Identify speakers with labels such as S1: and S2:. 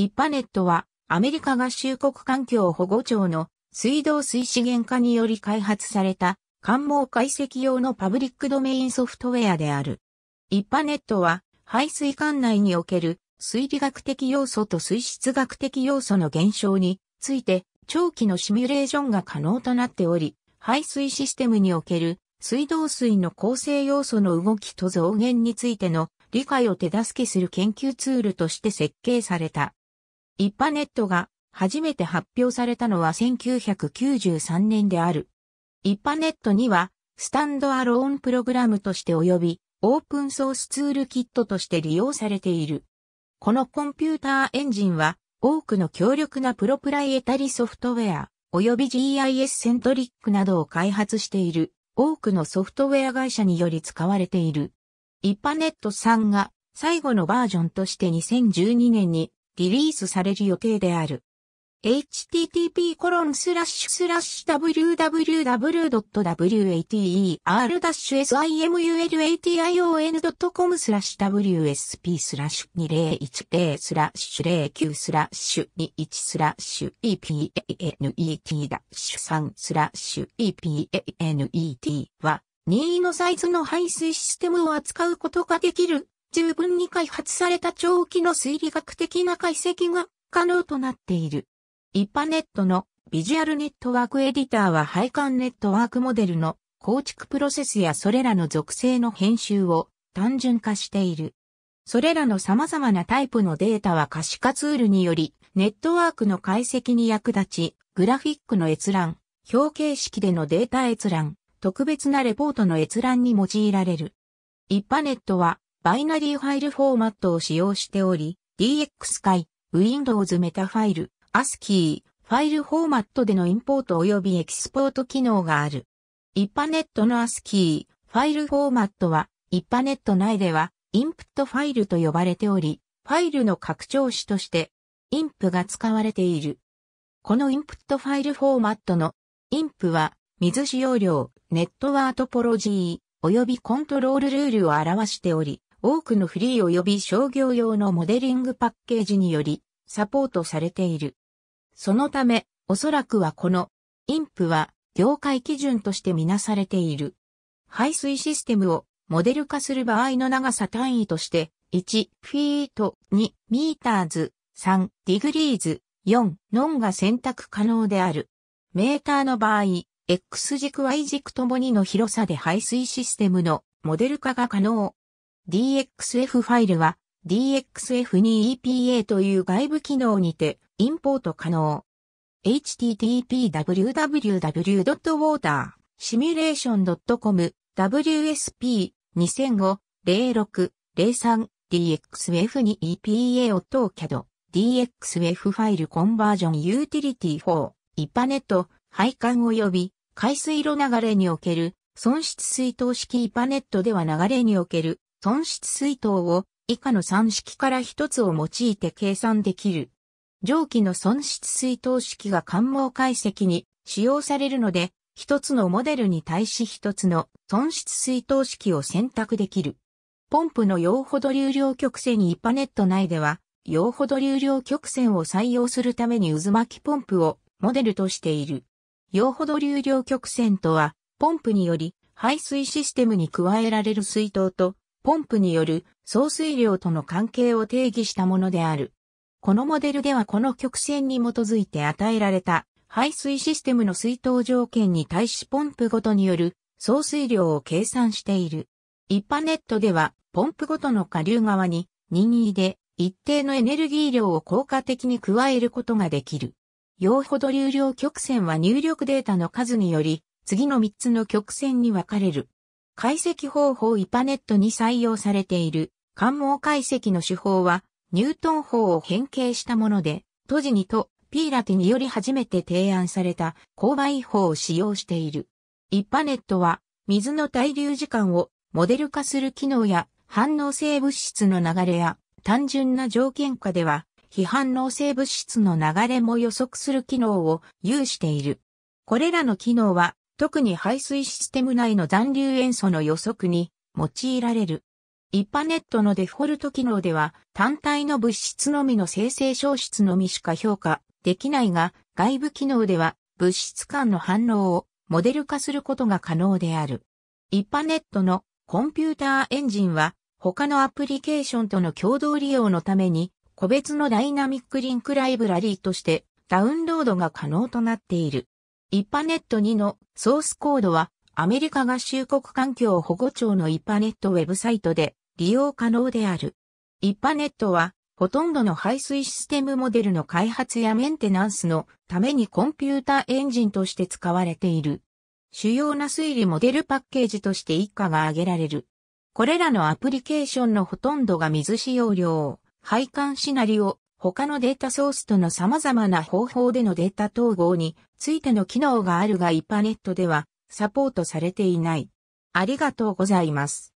S1: 一般ネットは、アメリカ合衆国環境保護庁の水道水資源化により開発された、関網解析用のパブリックドメインソフトウェアである。一般ネットは、排水管内における水理学的要素と水質学的要素の減少について長期のシミュレーションが可能となっており、排水システムにおける水道水の構成要素の動きと増減についての理解を手助けする研究ツールとして設計された。一般ネットが初めて発表されたのは1993年である。一般ネットには、スタンドアローンプログラムとして及び、オープンソースツールキットとして利用されている。このコンピューターエンジンは、多くの強力なプロプライエタリソフトウェア、及び GIS セントリックなどを開発している、多くのソフトウェア会社により使われている。一般ネット3が、最後のバージョンとして2012年にリリースされる予定である。http://www.water-simulion.com スラッシュ WSP スラッシュ2010スラッシュ09スラッシュ21スラッシュ EPANET-3 スラッシュ EPANET は任意のサイズの排水システムを扱うことができる十分に開発された長期の推理学的な解析が可能となっている。イパネットのビジュアルネットワークエディターは配管ネットワークモデルの構築プロセスやそれらの属性の編集を単純化している。それらの様々なタイプのデータは可視化ツールによりネットワークの解析に役立ち、グラフィックの閲覧、表形式でのデータ閲覧、特別なレポートの閲覧に用いられる。イッパネットはバイナリーファイルフォーマットを使用しており、DX 界、Windows メタファイル、ASCII、ファイルフォーマットでのインポート及びエキスポート機能がある。一般ネットの ASCII、ファイルフォーマットは、一般ネット内では、インプットファイルと呼ばれており、ファイルの拡張子として、インプが使われている。このインプットファイルフォーマットの、インプは、水使用量、ネットワートポロジー、及びコントロールルールを表しており、多くのフリー及び商業用のモデリングパッケージによりサポートされている。そのため、おそらくはこのインプは業界基準としてみなされている。排水システムをモデル化する場合の長さ単位として、1、フィート、2、ミーターズ、3、ディグリーズ、4、ノンが選択可能である。メーターの場合、X 軸 Y 軸ともにの広さで排水システムのモデル化が可能。DXF ファイルは DXF に EPA という外部機能にてインポート可能。http://www.watersimulation.com WSP2005-06-03DXF に EPA を等 CAD DXF ファイルコンバージョンユーティリティ4イパネット配管及び海水路流れにおける損失水筒式イパネットでは流れにおける損失水筒を以下の算式から一つを用いて計算できる。蒸気の損失水筒式が関網解析に使用されるので、一つのモデルに対し一つの損失水筒式を選択できる。ポンプの用ほど流量曲線にイパネット内では、用ほど流量曲線を採用するために渦巻きポンプをモデルとしている。用ほど流量曲線とは、ポンプにより排水システムに加えられる水筒とポンプによる総水量との関係を定義したものである。このモデルではこの曲線に基づいて与えられた排水システムの水筒条件に対しポンプごとによる総水量を計算している。一般ネットではポンプごとの下流側に任意で一定のエネルギー量を効果的に加えることができる。用ほど流量曲線は入力データの数により次の3つの曲線に分かれる。解析方法イパネットに採用されている関門解析の手法は、ニュートン法を変形したもので、トジニとピーラティにより初めて提案された勾配法を使用している。イパネットは、水の滞留時間をモデル化する機能や反応性物質の流れや単純な条件下では非反応性物質の流れも予測する機能を有している。これらの機能は特に排水システム内の残留塩素の予測に用いられる。一般ネットのデフォルト機能では単体の物質のみの生成消失のみしか評価できないが外部機能では物質間の反応をモデル化することが可能である。一般ネットのコンピューターエンジンは他のアプリケーションとの共同利用のために個別のダイナミックリンクライブラリーとしてダウンロードが可能となっている。イパネット2のソースコードはアメリカ合衆国環境保護庁のイパネットウェブサイトで利用可能である。イパネットはほとんどの排水システムモデルの開発やメンテナンスのためにコンピューターエンジンとして使われている。主要な推理モデルパッケージとして以下が挙げられる。これらのアプリケーションのほとんどが水使用量、配管シナリオ、他のデータソースとの様々な方法でのデータ統合についての機能があるがイパネットではサポートされていない。ありがとうございます。